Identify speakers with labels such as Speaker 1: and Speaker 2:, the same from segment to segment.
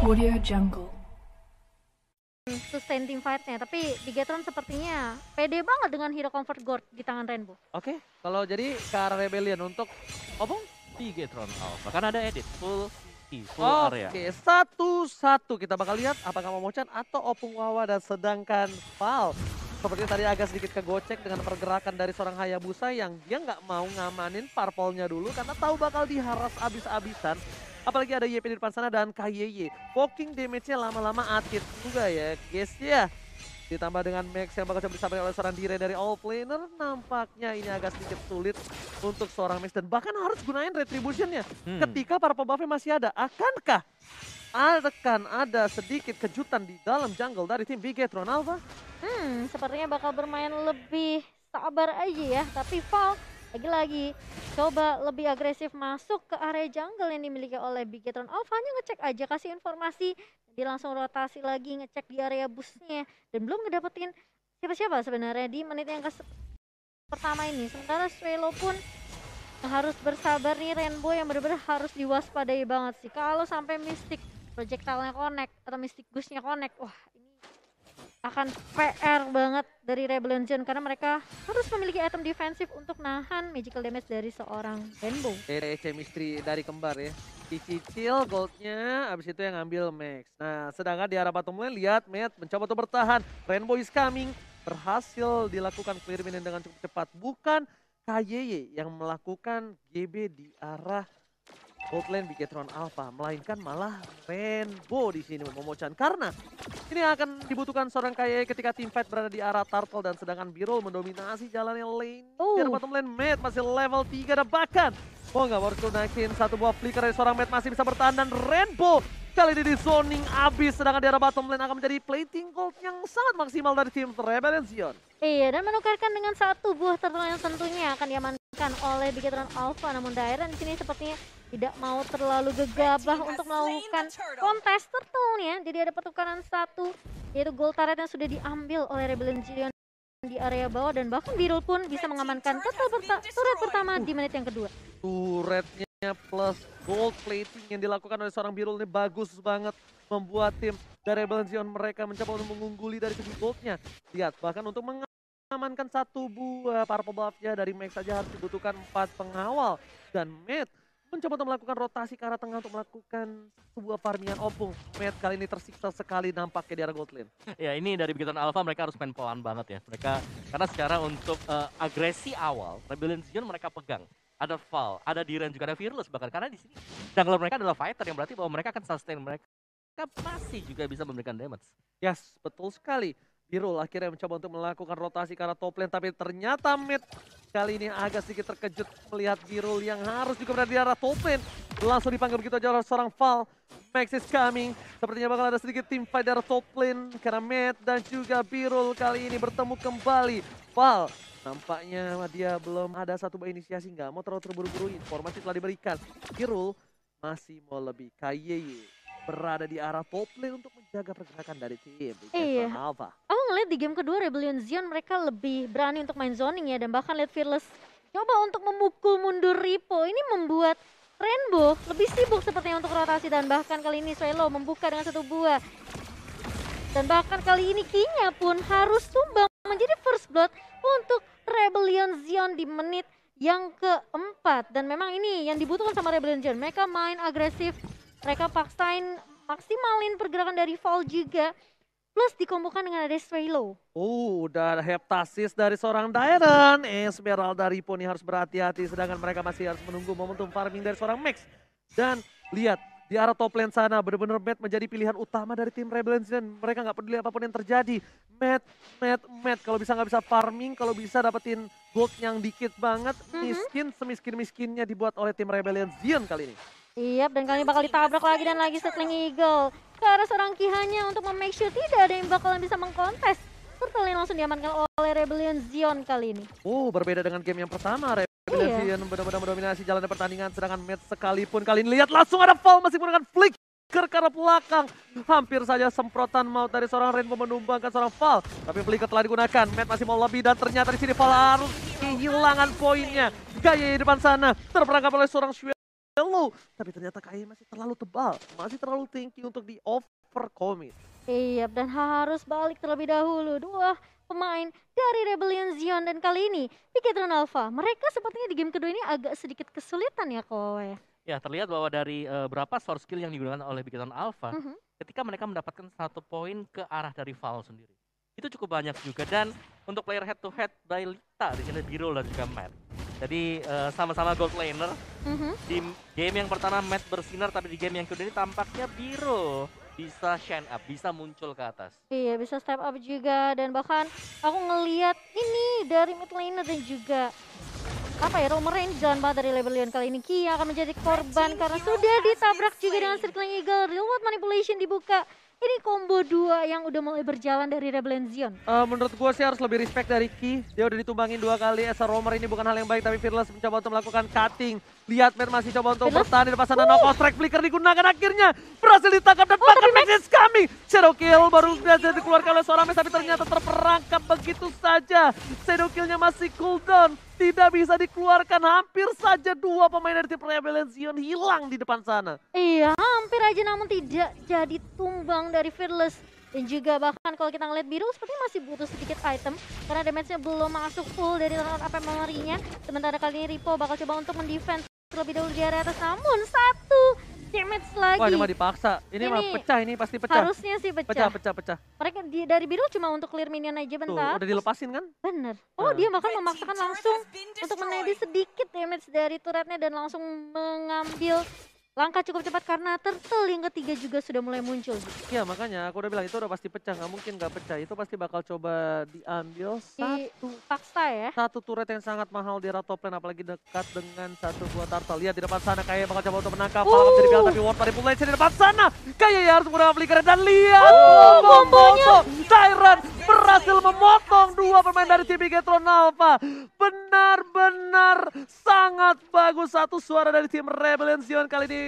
Speaker 1: Audio Jungle
Speaker 2: sustain team fight-nya tapi Bigetron sepertinya pede banget dengan hero comfort guard di tangan Rainbow.
Speaker 3: Oke, okay. kalau jadi ke arah Rebellion untuk Obong Bigetron Alpha. Kan ada edit full key, full okay. area. Oke, satu-satu kita bakal lihat apakah Momocan atau Opung Wawa dan sedangkan Val. Seperti tadi agak sedikit kegocek dengan pergerakan dari seorang Hayabusa yang dia nggak mau ngamanin parpolnya dulu karena tahu bakal diharas abis-abisan Apalagi ada YP di depan sana dan KYY. Poking damage-nya lama-lama aktif juga ya guys ya. Ditambah dengan Max yang bakal coba disampaikan oleh seorang Dire dari all Planner. Nampaknya ini agak sedikit sulit untuk seorang Max. Dan bahkan harus gunain retribution-nya. Hmm. Ketika para pembuffnya masih ada. Akankah akan ada sedikit kejutan di dalam jungle dari tim Bigetron Alpha?
Speaker 2: Hmm, sepertinya bakal bermain lebih sabar aja ya. Tapi Falk lagi-lagi, coba lebih agresif masuk ke area jungle yang dimiliki oleh Bigetron Oh, Hanya ngecek aja, kasih informasi. Dia langsung rotasi lagi, ngecek di area busnya. Dan belum ngedapetin siapa-siapa sebenarnya di menit yang pertama ini. Sementara Swelo pun harus bersabar nih Rainbow yang bener-bener harus diwaspadai banget sih. Kalau sampai mistik projectile-nya connect atau mistik gusnya connect, wah akan PR banget dari Rebel Legion karena mereka harus memiliki item defensif untuk nahan magical damage dari seorang rainbow.
Speaker 3: Eh, eh, chemistry dari kembar ya. Dicicil goldnya, abis itu yang ngambil Max. Nah, sedangkan di arah bottom lane, lihat Matt mencoba untuk bertahan. Rainbow is coming, berhasil dilakukan clear dengan cukup cepat. Bukan KYY yang melakukan GB di arah Goldland Bigetron Alpha, melainkan malah Rainbow di sini memocan Karena ini akan dibutuhkan seorang kaya ketika tim fight berada di arah Turtle dan sedangkan Biro mendominasi jalannya lane. Oh. bottom lane, Matt masih level 3 dan bahkan Oh nggak harus naikin satu buah flicker dari seorang Matt masih bisa bertahan dan Rainbow kali ini di zoning abis sedangkan di arah bottom lane akan menjadi plating gold yang sangat maksimal dari tim Rebellion Zion.
Speaker 2: Iya dan menukarkan dengan satu buah turtle yang tentunya akan diaman dilakukan oleh Bigetron Alpha namun Dairen di sini sepertinya tidak mau terlalu gegabah untuk melakukan kontes turtle ya. Jadi ada pertukaran satu yaitu gold turret yang sudah diambil oleh Rebellion di area bawah dan bahkan Birul pun bisa mengamankan turtle perta turret pertama di menit yang kedua.
Speaker 3: Turretnya plus gold plating yang dilakukan oleh seorang Birul ini bagus banget membuat tim dari Rebellion mereka mencoba untuk mengungguli dari segi goldnya. Lihat, bahkan untuk meng mengamankan satu buah para buffnya dari Max saja harus dibutuhkan empat pengawal. Dan Matt mencoba untuk melakukan rotasi ke arah tengah untuk melakukan sebuah farmian opung. Matt kali ini tersiksa sekali nampaknya di arah gold lane.
Speaker 1: Ya ini dari begituan Alpha mereka harus main pelan banget ya. Mereka karena sekarang untuk uh, agresi awal Rebellion Zion mereka pegang. Ada Val, ada Diren juga ada Fearless bahkan karena
Speaker 3: di sini kalau mereka adalah fighter yang berarti bahwa mereka akan sustain mereka. Mereka pasti juga bisa memberikan damage. Yes, betul sekali. Birul akhirnya mencoba untuk melakukan rotasi karena top lane. Tapi ternyata mid kali ini agak sedikit terkejut melihat Birul yang harus juga berada di arah top lane. Langsung dipanggil begitu aja oleh seorang Val. Max is coming. Sepertinya bakal ada sedikit tim fight dari top lane. Karena mid dan juga Birul kali ini bertemu kembali. Val nampaknya dia belum ada satu inisiasi. Nggak mau terlalu terburu-buru. Informasi telah diberikan. Birul masih mau lebih. -kaya berada di arah top untuk menjaga pergerakan dari tim. Iya. Alpha.
Speaker 2: Aku ngeliat di game kedua Rebellion Zion mereka lebih berani untuk main zoning ya dan bahkan lihat Fearless coba untuk memukul mundur Ripo. Ini membuat Rainbow lebih sibuk sepertinya untuk rotasi dan bahkan kali ini Swelo membuka dengan satu buah. Dan bahkan kali ini Kinya pun harus tumbang menjadi first blood untuk Rebellion Zion di menit yang keempat. Dan memang ini yang dibutuhkan sama Rebellion Zion. Mereka main agresif, mereka paksain maksimalin pergerakan dari Fall juga. Plus dikombokan dengan ada Swelo.
Speaker 3: Oh, udah heptasis dari seorang Dairon. Esmeralda dari Pony harus berhati-hati. Sedangkan mereka masih harus menunggu momentum farming dari seorang Max. Dan lihat, di arah top lane sana benar-benar Matt menjadi pilihan utama dari tim Rebellion dan mereka nggak peduli apapun yang terjadi. Matt, Matt, Matt kalau bisa nggak bisa farming, kalau bisa dapetin gold yang dikit banget, mhm. miskin semiskin-miskinnya dibuat oleh tim Rebellion Zion kali ini.
Speaker 2: Iya, dan kali ini bakal ditabrak lagi dan lagi Setling eagle karena seorang Kihanya untuk memake sure tidak ada yang bakalan bisa mengkontes. Turtle langsung diamankan oleh Rebellion Zion kali ini.
Speaker 3: Uh, berbeda dengan game yang pertama, iya. Rebellion iya. Zion benar-benar mendominasi jalan pertandingan, sedangkan match sekalipun kali ini lihat langsung ada fall masih menggunakan flick Kerkara belakang. Hampir saja semprotan mau dari seorang Rainbow menumbangkan seorang Val. Tapi pelikat telah digunakan. Matt masih mau lebih dan ternyata di sini Val harus kehilangan poinnya. Gaya di depan sana terperangkap oleh seorang Shwe lu. Tapi ternyata kayaknya masih terlalu tebal, masih terlalu tinggi untuk di over commit.
Speaker 2: Iya, dan harus balik terlebih dahulu. Dua pemain dari Rebellion Zion dan kali ini Piket Alpha. Mereka sepertinya di game kedua ini agak sedikit kesulitan ya Kowe.
Speaker 1: Ya, terlihat bahwa dari uh, berapa source skill yang digunakan oleh Bikitan Alpha, mm -hmm. ketika mereka mendapatkan satu poin ke arah dari Val sendiri. Itu cukup banyak juga dan untuk player head to head by Lita di sini Biro dan juga Matt jadi eh, sama-sama uh, gold laner. Mm -hmm. Di game yang pertama Matt bersinar, tapi di game yang kedua ini tampaknya biru bisa shine up, bisa muncul ke atas.
Speaker 2: Iya, bisa step up juga dan bahkan aku ngeliat ini dari mid laner dan juga apa ya romernya ini jalan banget dari level Leon kali ini Kia akan menjadi korban karena sudah ditabrak juga dengan Circling Eagle Real Manipulation dibuka ini combo dua yang udah mulai berjalan dari Rebellion Zion.
Speaker 3: Uh, menurut gue sih harus lebih respect dari Ki. Dia udah ditumbangin dua kali. Esa Romer ini bukan hal yang baik, tapi Fearless mencoba untuk melakukan cutting. Lihat Matt masih coba untuk Fearless. bertahan di pasangan uh. no strike flicker digunakan akhirnya. Berhasil ditangkap dan oh, pakai Matt is coming. Shadow kill baru berhasil dikeluarkan oleh seorang Matt, tapi ternyata terpaksa saja. Sedokilnya masih cooldown. Tidak bisa dikeluarkan. Hampir saja dua pemain dari tim Rebellion Zion hilang di depan sana.
Speaker 2: Iya, hampir aja namun tidak jadi tumbang dari Fearless. Dan juga bahkan kalau kita ngeliat biru sepertinya masih butuh sedikit item karena damage-nya belum masuk full dari apa memory-nya. Sementara kali ini Ripo bakal coba untuk mendefense terlebih dahulu di area atas namun satu damage lagi. Wah, ini mah
Speaker 3: dipaksa. Ini, ini mah pecah ini pasti pecah. Harusnya sih pecah. Pecah, pecah, pecah.
Speaker 2: Mereka di, dari biru cuma untuk clear minion aja bentar. Tuh, udah
Speaker 3: dilepasin kan? Bener. Nah. Oh, nah. dia
Speaker 2: bahkan memaksakan langsung untuk menedi sedikit damage dari turretnya dan langsung mengambil Langkah cukup cepat karena turtle yang ketiga juga sudah mulai muncul.
Speaker 3: Iya makanya aku udah bilang itu udah pasti pecah, nggak mungkin nggak pecah. Itu pasti bakal coba diambil satu paksa ya. Satu turret yang sangat mahal di arah top lane, apalagi dekat dengan satu buah turtle. Lihat di depan sana kayak bakal coba untuk menangkap. Uh. Malah jadi bilang tapi Ward dari Pumlain di depan sana. Kayak ya harus menggunakan flicker dan lihat. Oh, bombonya. Tyrant berhasil memotong dua pemain dari tim Bigetron Alpha. Benar-benar sangat bagus satu suara dari tim Rebellion Zion kali ini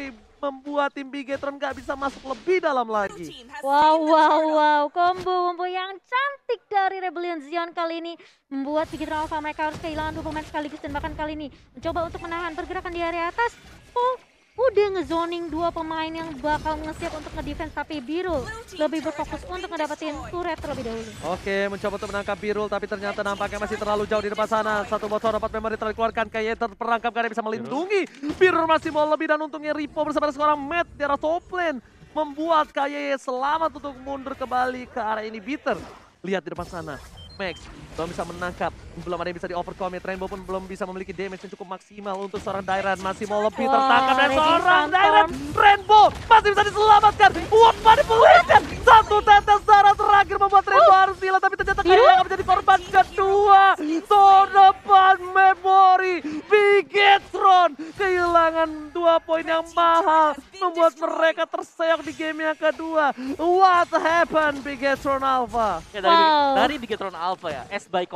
Speaker 3: membuat tim Bigetron gak bisa masuk lebih dalam lagi.
Speaker 2: Wow, wow, wow. Combo combo yang cantik dari Rebellion Zion kali ini membuat Bigetron Alpha mereka harus kehilangan dua pemain sekaligus dan bahkan kali ini mencoba untuk menahan pergerakan di area atas. Oh, udah ngezoning dua pemain yang bakal ngesiap untuk ngedefense tapi Birul lebih berfokus untuk ngedapetin turret terlebih dahulu.
Speaker 3: Oke, mencoba untuk menangkap Birul tapi ternyata nampaknya masih terlalu jauh di depan sana. Satu bocor dapat memori terkeluarkan kayaknya terperangkap karena bisa melindungi. Birul masih mau lebih dan untungnya Ripo bersama seorang Matt di arah top lane membuat KYY selamat untuk mundur kembali ke arah ini Bitter. Lihat di depan sana, Max belum bisa menangkap, belum ada yang bisa di overcome. Rainbow pun belum bisa memiliki damage yang cukup maksimal untuk seorang Dairan. Masih mau lebih tertangkap dan seorang Dairan. Rainbow masih bisa diselamatkan. What manipulation! Satu tetes darah terakhir membuat Red harus Arsila, tapi ternyata akan iya. menjadi korban kedua. Sonopan Memory, Bigetron kehilangan dua poin yang mahal membuat mereka terseok di game yang kedua. What happened Bigetron Alpha? Ya, dari, dari
Speaker 1: Bigetron Alpha ya, S by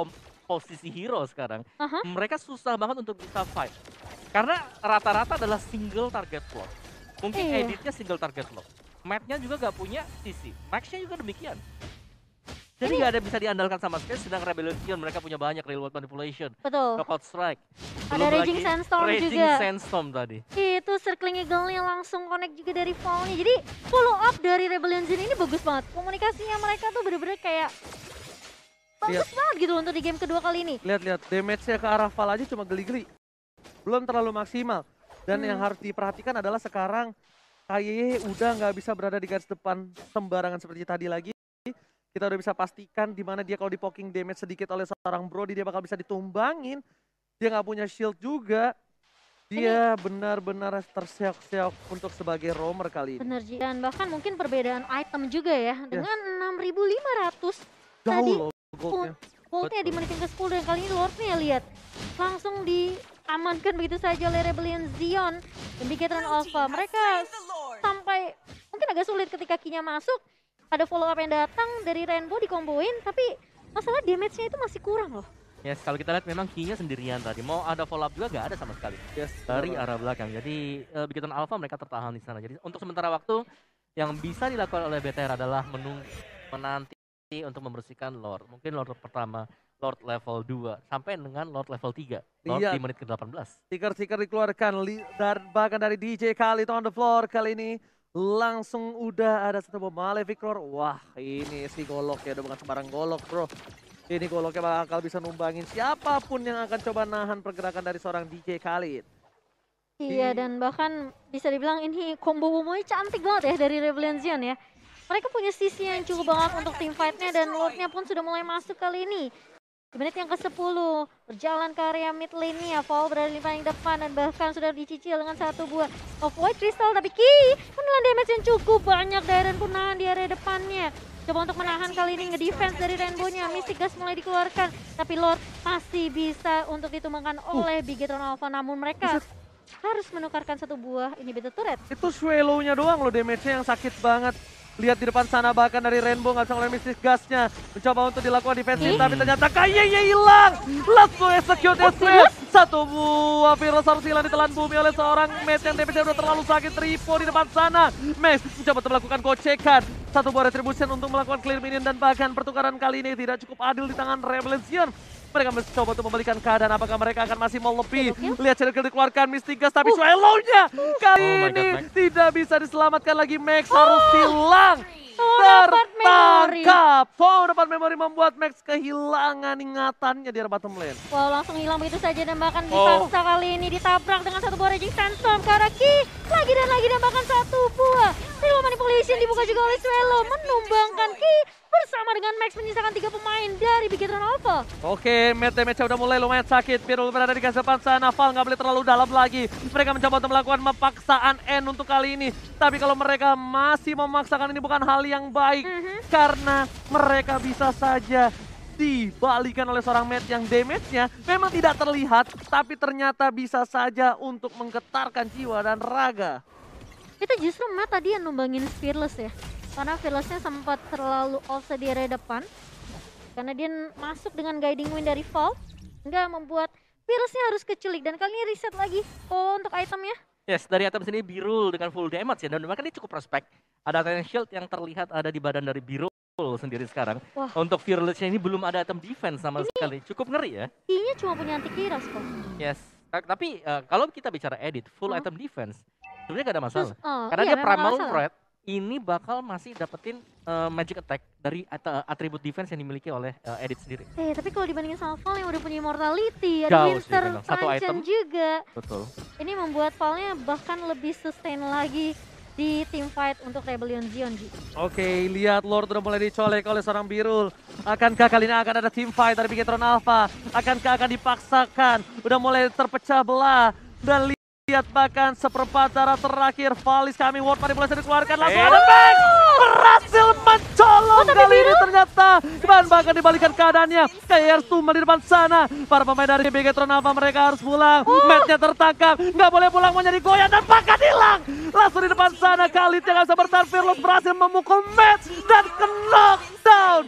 Speaker 1: posisi hero sekarang, uh -huh. mereka susah banget untuk bisa fight. Karena rata-rata adalah single target lock. Mungkin eh. editnya single target lock. Mapnya juga gak punya Max-nya juga demikian. Jadi gak ada bisa diandalkan sama sekali. Sedang Rebellion mereka punya banyak real world manipulation. Betul. Knockout strike. Belum ada Raging Sandstorm Raging juga. Raging Sandstorm tadi.
Speaker 2: Itu Circling Eagle-nya langsung connect juga dari fall-nya. Jadi follow up dari Rebellion Zin ini bagus banget. Komunikasinya mereka tuh bener-bener kayak bagus lihat. banget gitu untuk di game kedua kali ini.
Speaker 3: Lihat-lihat damage-nya ke arah fall aja cuma geli-geli. Belum terlalu maksimal. Dan hmm. yang harus diperhatikan adalah sekarang KYY ah, iya, iya, iya, udah nggak bisa berada di garis depan sembarangan seperti tadi lagi. Kita udah bisa pastikan di mana dia kalau di poking damage sedikit oleh seorang Brody dia bakal bisa ditumbangin. Dia nggak punya shield juga. Dia benar-benar terseok-seok untuk sebagai roamer kali ini. Benar,
Speaker 2: dan bahkan mungkin perbedaan item juga ya. Dengan yeah. 6.500
Speaker 3: tadi loh goldnya. di
Speaker 2: menit ke-10 dan kali ini Lordnya lihat. Langsung di diamankan begitu saja oleh Rebellion Zion dan Bigatron Alpha. Mereka sampai mungkin agak sulit ketika kinya masuk. Ada follow up yang datang dari Rainbow dikomboin tapi masalah damage-nya itu masih kurang loh.
Speaker 1: Yes, kalau kita lihat memang kinya sendirian tadi. Mau ada follow up juga gak ada sama sekali. Yes, dari betul. arah belakang. Jadi uh, Alpha mereka tertahan di sana. Jadi untuk sementara waktu yang bisa dilakukan oleh BTR adalah menunggu menanti untuk membersihkan Lord. Mungkin Lord pertama Lord level 2 sampai dengan
Speaker 3: Lord level 3. Lord iya. di menit ke-18. Stiker-stiker dikeluarkan dan bahkan dari DJ Kali on the floor kali ini langsung udah ada satu bom Malefic Lord. Wah, ini si golok ya udah bukan sembarang golok, Bro. Ini goloknya bakal bisa numbangin siapapun yang akan coba nahan pergerakan dari seorang DJ Kali. Iya, dan
Speaker 2: bahkan bisa dibilang ini combo bomonya cantik banget ya dari Rebellion ya. Mereka punya sisi yang cukup banget untuk team fight-nya dan Lordnya pun sudah mulai masuk kali ini. Di menit yang ke-10, berjalan ke area mid lane ya. Paul berada di paling depan dan bahkan sudah dicicil dengan satu buah of white crystal. Tapi Ki menelan damage yang cukup banyak dari Ren Purnahan di area depannya. Coba untuk menahan kali ini nge defense dari Rainbow-nya. Mystic Gas mulai dikeluarkan. Tapi Lord pasti bisa untuk ditumbangkan uh. oleh Bigetron Alpha. Namun mereka harus menukarkan satu buah ini beta turret. Itu swallow-nya
Speaker 3: doang loh damage-nya yang sakit banget. Lihat di depan sana bahkan dari Rainbow nggak bisa ngeluarin mistis gasnya. Mencoba untuk dilakukan defensif hmm. tapi ternyata kayaknya hilang. Langsung execute oh, Satu buah virus harus hilang ditelan bumi oleh seorang mate yang damage udah terlalu sakit. Tripo di depan sana. Max mencoba untuk melakukan gocekan. Satu buah retribution untuk melakukan clear minion dan bahkan pertukaran kali ini tidak cukup adil di tangan Rebellion. Mereka mencoba untuk membalikan keadaan. Apakah mereka akan masih mau lebih? Okay, Lihat Lihat Kill dikeluarkan, Gas, tapi uh. Oh. nya oh Kali oh ini God, tidak bisa diselamatkan lagi. Max oh. harus hilang. Oh, tertangkap. Wow, oh, dapat memori membuat Max kehilangan ingatannya di bottom lane.
Speaker 2: Wow, langsung hilang begitu saja bahkan oh. dipaksa kali ini ditabrak dengan satu buah Raging Sandstorm karena Ki. Lagi dan lagi bahkan satu buah. Silo Manipulation dibuka juga oleh Swello menumbangkan Ki bersama dengan Max menyisakan tiga pemain dari Big Nova.
Speaker 3: Oke, mid damage udah mulai lumayan sakit. Pirul berada di garis depan sana, Val nggak boleh terlalu dalam lagi. Mereka mencoba untuk melakukan pemaksaan N untuk kali ini. Tapi kalau mereka masih memaksakan ini bukan hal yang baik. Mm -hmm. Karena mereka bisa saja dibalikan oleh seorang mate yang damage-nya memang tidak terlihat, tapi ternyata bisa saja untuk menggetarkan jiwa dan raga.
Speaker 2: Itu justru Matt tadi yang numbangin Fearless ya? karena Virusnya sempat terlalu off di area depan karena dia masuk dengan guiding wind dari Fall nggak membuat Virusnya harus keculik dan kali ini reset lagi oh untuk itemnya
Speaker 1: Yes, dari item sini Birul dengan full damage ya. Dan memang kan ini cukup prospek. Ada item shield yang terlihat ada di badan dari Birul sendiri sekarang. Wah. Untuk fearless ini belum ada item defense sama ini sekali. Cukup ngeri ya.
Speaker 2: Ini cuma punya anti kiras kok.
Speaker 1: Yes. Tapi uh, kalau kita bicara edit, full uh -huh. item defense, sebenarnya gak ada masalah. Terus, uh, oh, Karena iya, dia primal threat ini bakal masih dapetin uh, magic attack dari at eh, atribut defense yang dimiliki oleh uh, eh, Edit sendiri.
Speaker 2: Eh, tapi kalau dibandingin sama Fall yang udah punya immortality, ada Winter Satu item juga. Betul. Ini membuat Valnya bahkan lebih sustain lagi di team fight untuk Rebellion Zion. Oke,
Speaker 3: okay, lihat Lord udah mulai dicolek oleh seorang Birul. Akankah kali ini akan ada team fight dari Bigetron Alpha? Akankah akan dipaksakan? Udah mulai terpecah belah. Dan Lihat bahkan seperempat darah terakhir Valis kami ward mulai dikeluarkan langsung eh. ada back berhasil mencolong kali ini ternyata dan bahkan dibalikan keadaannya kayak tumbal di depan sana para pemain dari BG Alpha mereka harus pulang oh. matchnya tertangkap nggak boleh pulang menjadi goyang dan bahkan hilang langsung di depan sana Khalid yang bisa bertahan Firlos berhasil memukul match dan knockdown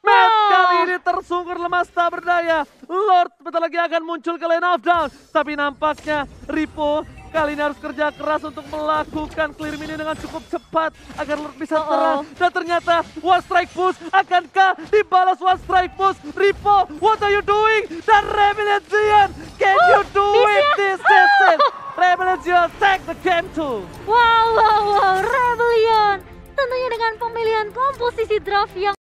Speaker 3: Matt ah. kali ini tersungkur lemas tak berdaya. Lord betul lagi akan muncul ke lane of down. Tapi nampaknya Ripo kali ini harus kerja keras untuk melakukan clear mini dengan cukup cepat agar Lord bisa terang. Oh. Dan ternyata One Strike Push akankah dibalas One Strike Push? Ripo, what are you doing? Dan Zion, can uh, you do it this season? Rebellion take the game
Speaker 2: too. Wow, wow, wow, Rebellion. Tentunya dengan pemilihan komposisi draft yang